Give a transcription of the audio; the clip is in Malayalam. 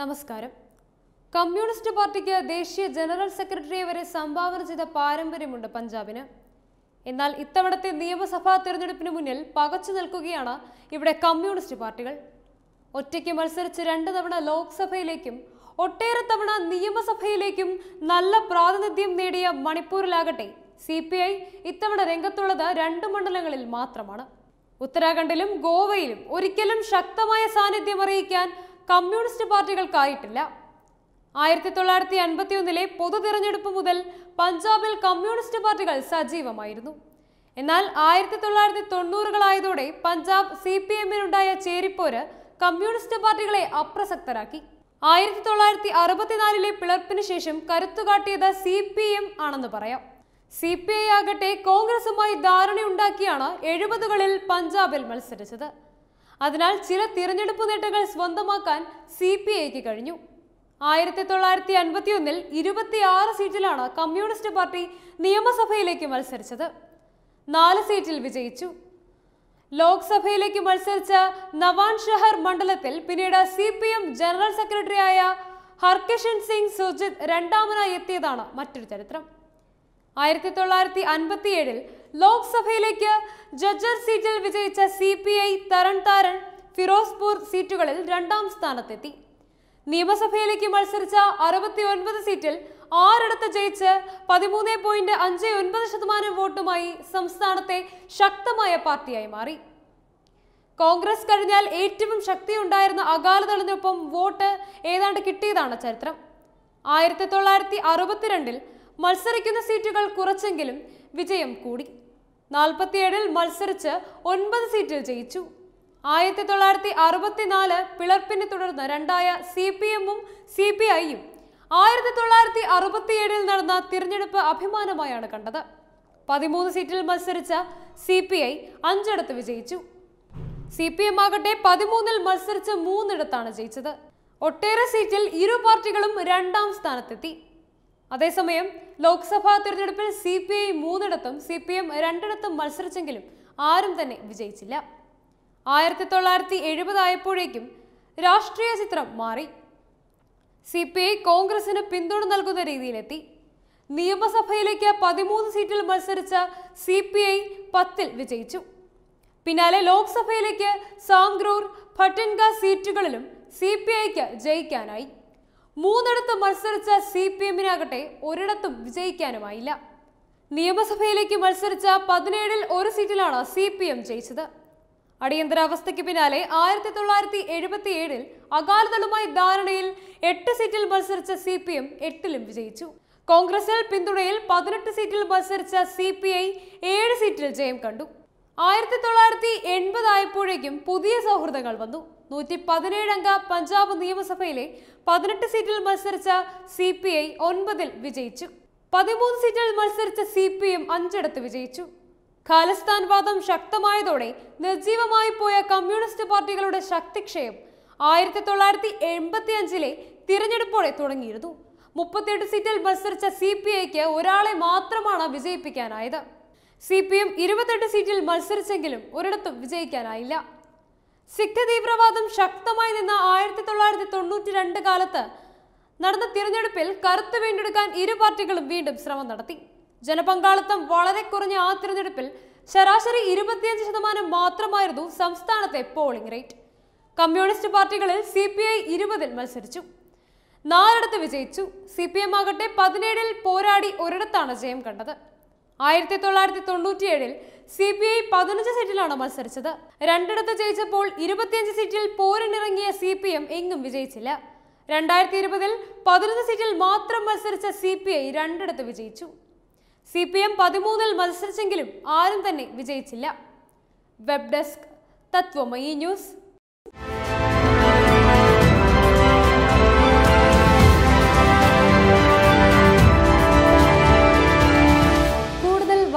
നമസ്കാരം കമ്മ്യൂണിസ്റ്റ് പാർട്ടിക്ക് ദേശീയ ജനറൽ സെക്രട്ടറിയെ വരെ സംഭാവന ചെയ്ത പാരമ്പര്യമുണ്ട് പഞ്ചാബിന് എന്നാൽ ഇത്തവണത്തെ നിയമസഭാ തെരഞ്ഞെടുപ്പിന് മുന്നിൽ പകച്ചു നിൽക്കുകയാണ് ഇവിടെ കമ്മ്യൂണിസ്റ്റ് പാർട്ടികൾ ഒറ്റയ്ക്ക് മത്സരിച്ച് രണ്ട് തവണ ലോക്സഭയിലേക്കും ഒട്ടേറെ തവണ നിയമസഭയിലേക്കും നല്ല പ്രാതിനിധ്യം നേടിയ മണിപ്പൂരിലാകട്ടെ സി പി ഐ ഇത്തവണ രംഗത്തുള്ളത് രണ്ട് മണ്ഡലങ്ങളിൽ മാത്രമാണ് ഉത്തരാഖണ്ഡിലും ഗോവയിലും ഒരിക്കലും ശക്തമായ സാന്നിധ്യം അറിയിക്കാൻ കമ്മ്യൂണിസ്റ്റ് പാർട്ടികൾക്കായിട്ടില്ല ആയിരത്തി തൊള്ളായിരത്തി ഒന്നിലെ പൊതു തിരഞ്ഞെടുപ്പ് മുതൽ പഞ്ചാബിൽ കമ്മ്യൂണിസ്റ്റ് പാർട്ടികൾ സജീവമായിരുന്നു എന്നാൽ ആയിരത്തി തൊള്ളായിരത്തി തൊണ്ണൂറുകളായതോടെ പഞ്ചാബ് സി പി എമ്മിനുണ്ടായ ചേരിപ്പോര് കമ്മ്യൂണിസ്റ്റ് പാർട്ടികളെ അപ്രസക്തരാക്കി ആയിരത്തി തൊള്ളായിരത്തി അറുപത്തിനാലിലെ പിളർപ്പിന് ശേഷം കരുത്തുകാട്ടിയത് സി പി എം ആണെന്ന് പറയാം സി പി ഐ ആകട്ടെ കോൺഗ്രസുമായി ധാരണയുണ്ടാക്കിയാണ് എഴുപതുകളിൽ പഞ്ചാബിൽ മത്സരിച്ചത് അതിനാൽ ചില തിരഞ്ഞെടുപ്പ് നേട്ടങ്ങൾ സ്വന്തമാക്കാൻ സി പി ഐക്ക് കഴിഞ്ഞു ആയിരത്തി തൊള്ളായിരത്തി അൻപത്തിയൊന്നിൽ ഇരുപത്തിയാറ് സീറ്റിലാണ് കമ്മ്യൂണിസ്റ്റ് പാർട്ടി നിയമസഭയിലേക്ക് മത്സരിച്ചത് നാല് സീറ്റിൽ വിജയിച്ചു ലോക്സഭയിലേക്ക് മത്സരിച്ച നവാൻ ഷഹർ മണ്ഡലത്തിൽ പിന്നീട് സി പി എം ജനറൽ സെക്രട്ടറിയായ ഹർകിഷൻ സിംഗ് സുജിത് രണ്ടാമനായി എത്തിയതാണ് മറ്റൊരു ചരിത്രം ആയിരത്തി തൊള്ളായിരത്തി ഏഴിൽ ലോക്സഭയിലേക്ക് ജഡ്ജർ സീറ്റിൽ വിജയിച്ച C P I Taran Taran Firozpur സീറ്റുകളിൽ രണ്ടാം സ്ഥാനത്തെത്തി നിയമസഭയിലേക്ക് മത്സരിച്ച അറുപത്തി ഒൻപത് സീറ്റിൽ ആറിടത്ത് ജയിച്ച് പതിമൂന്ന് പോയിന്റ് അഞ്ച് ഒൻപത് ശതമാനം വോട്ടുമായി സംസ്ഥാനത്തെ ശക്തമായ പാർട്ടിയായി മാറി കോൺഗ്രസ് കഴിഞ്ഞാൽ ഏറ്റവും ശക്തിയുണ്ടായിരുന്ന അകാലിദളിനൊപ്പം വോട്ട് ഏതാണ്ട് കിട്ടിയതാണ് ചരിത്രം ആയിരത്തി തൊള്ളായിരത്തി അറുപത്തിരണ്ടിൽ മത്സരിക്കുന്ന സീറ്റുകൾ കുറച്ചെങ്കിലും വിജയം കൂടി നാൽപ്പത്തിയേഴിൽ മത്സരിച്ച് ഒൻപത് സീറ്റിൽ ജയിച്ചു ആയിരത്തി തൊള്ളായിരത്തി അറുപത്തിനാല് പിളർപ്പിനെ തുടർന്ന് രണ്ടായ സി പി എമ്മും സി പി ഐയും ആയിരത്തി തൊള്ളായിരത്തി അറുപത്തിയേഴിൽ നടന്ന തിരഞ്ഞെടുപ്പ് അഭിമാനമായാണ് കണ്ടത് പതിമൂന്ന് സീറ്റിൽ മത്സരിച്ച സി പി ഐ അഞ്ചിടത്ത് വിജയിച്ചു സി പി എം ആകട്ടെ പതിമൂന്നിൽ മത്സരിച്ച് മൂന്നിടത്താണ് ജയിച്ചത് ഒട്ടേറെ സീറ്റിൽ ഇരു പാർട്ടികളും രണ്ടാം സ്ഥാനത്തെത്തി അതേസമയം ലോക്സഭാ തെരഞ്ഞെടുപ്പിൽ സി പി ഐ മൂന്നിടത്തും സി പി എം രണ്ടിടത്തും മത്സരിച്ചെങ്കിലും ആരും തന്നെ വിജയിച്ചില്ല ആയിരത്തി തൊള്ളായിരത്തി എഴുപതായപ്പോഴേക്കും രാഷ്ട്രീയ ചിത്രം മാറി സി പി ഐ കോൺഗ്രസിന് പിന്തുണ നൽകുന്ന രീതിയിലെത്തി നിയമസഭയിലേക്ക് പതിമൂന്ന് സീറ്റിൽ മത്സരിച്ച സി പി ഐ പത്തിൽ വിജയിച്ചു പിന്നാലെ ലോക്സഭയിലേക്ക് സാംഗ്രൂർ ഭട്ടിൻക സീറ്റുകളിലും സി പി ഐക്ക് ജയിക്കാനായി മൂന്നിടത്ത് മത്സരിച്ച സി പി എമ്മിനാകട്ടെ ഒരിടത്തും വിജയിക്കാനുമായില്ല നിയമസഭയിലേക്ക് മത്സരിച്ച പതിനേഴിൽ ഒരു സീറ്റിലാണ് സി പി എം ജയിച്ചത് അടിയന്തരാവസ്ഥയ്ക്ക് പിന്നാലെ ആയിരത്തി തൊള്ളായിരത്തി എഴുപത്തി ഏഴിൽ അകാലിദളുമായി ധാരണയിൽ എട്ട് സീറ്റിൽ മത്സരിച്ച സി പി എം എട്ടിലും വിജയിച്ചു കോൺഗ്രസിൽ പിന്തുണയിൽ പതിനെട്ട് സീറ്റിൽ മത്സരിച്ച സി പി ഐ ഏഴ് സീറ്റിൽ ജയം കണ്ടു ആയിരത്തി തൊള്ളായിരത്തി എൺപതായപ്പോഴേക്കും പുതിയ സൗഹൃദങ്ങൾ വന്നു നൂറ്റി പതിനേഴംഗ പഞ്ചാബ് നിയമസഭയിലെ പതിനെട്ട് സീറ്റിൽ മത്സരിച്ച സി പി ഐ ഒൻപതിൽ വിജയിച്ചു പതിമൂന്ന് സീറ്റിൽ മത്സരിച്ച സി പി എം അഞ്ചിടത്ത് വിജയിച്ചു ഖാലിസ്ഥാൻ വാദം ശക്തമായതോടെ നിർജീവമായി പോയ കമ്മ്യൂണിസ്റ്റ് പാർട്ടികളുടെ ശക്തിക്ഷയം ആയിരത്തി തൊള്ളായിരത്തി എൺപത്തി അഞ്ചിലെ തിരഞ്ഞെടുപ്പോടെ തുടങ്ങിയിരുന്നു മുപ്പത്തിയെട്ട് സീറ്റിൽ മത്സരിച്ച സി പി ഐക്ക് ഒരാളെ മാത്രമാണ് വിജയിപ്പിക്കാനായത് സി പി എം ഇരുപത്തെട്ട് സീറ്റിൽ മത്സരിച്ചെങ്കിലും ഒരിടത്തും വിജയിക്കാനായില്ല സിഖ് തീവ്രവാദം ശക്തമായി നിന്ന ആയിരത്തി തൊള്ളായിരത്തി തൊണ്ണൂറ്റി രണ്ട് കാലത്ത് നടന്ന തിരഞ്ഞെടുപ്പിൽ കറുത്ത് വീണ്ടെടുക്കാൻ ഇരു പാർട്ടികളും വീണ്ടും ശ്രമം നടത്തി ജനപങ്കാളിത്തം വളരെ കുറഞ്ഞ ആ തിരഞ്ഞെടുപ്പിൽ ശരാശരി ഇരുപത്തിയഞ്ച് ശതമാനം മാത്രമായിരുന്നു സംസ്ഥാനത്തെ പോളിംഗ് റേറ്റ് കമ്മ്യൂണിസ്റ്റ് പാർട്ടികളിൽ സി പി ഐ ഇരുപതിൽ മത്സരിച്ചു നാലിടത്ത് വിജയിച്ചു സി പി എം ആകട്ടെ പതിനേഴിൽ പോരാടി ഒരിടത്താണ് ജയം കണ്ടത് ആയിരത്തി തൊള്ളായിരത്തി തൊണ്ണൂറ്റിയേഴിൽ സി പി ഐ പതിനഞ്ച് സീറ്റിലാണ് മത്സരിച്ചത് രണ്ടിടത്ത് ജയിച്ചപ്പോൾ ഇരുപത്തിയഞ്ച് സീറ്റിൽ പോരിനിറങ്ങിയ സി പി എം എങ്ങും വിജയിച്ചില്ല രണ്ടായിരത്തി ഇരുപതിൽ പതിനൊന്ന് സീറ്റിൽ മാത്രം മത്സരിച്ച സി പി ഐ രണ്ടിടത്ത് വിജയിച്ചു സി പി എം പതിമൂന്നിൽ മത്സരിച്ചെങ്കിലും ആരും തന്നെ വിജയിച്ചില്ല വെബ് ഡെസ്ക് തത്വമയി ന്യൂസ്